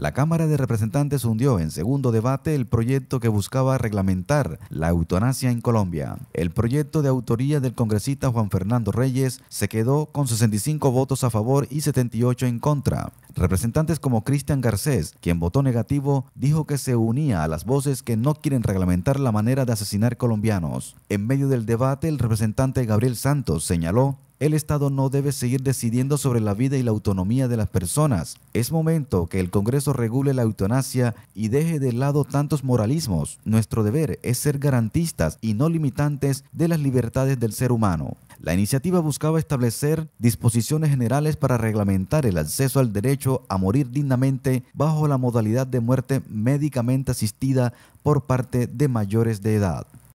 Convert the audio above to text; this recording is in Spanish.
La Cámara de Representantes hundió en segundo debate el proyecto que buscaba reglamentar la eutanasia en Colombia. El proyecto de autoría del congresista Juan Fernando Reyes se quedó con 65 votos a favor y 78 en contra. Representantes como Cristian Garcés, quien votó negativo, dijo que se unía a las voces que no quieren reglamentar la manera de asesinar colombianos. En medio del debate, el representante Gabriel Santos señaló el Estado no debe seguir decidiendo sobre la vida y la autonomía de las personas. Es momento que el Congreso regule la eutanasia y deje de lado tantos moralismos. Nuestro deber es ser garantistas y no limitantes de las libertades del ser humano. La iniciativa buscaba establecer disposiciones generales para reglamentar el acceso al derecho a morir dignamente bajo la modalidad de muerte médicamente asistida por parte de mayores de edad.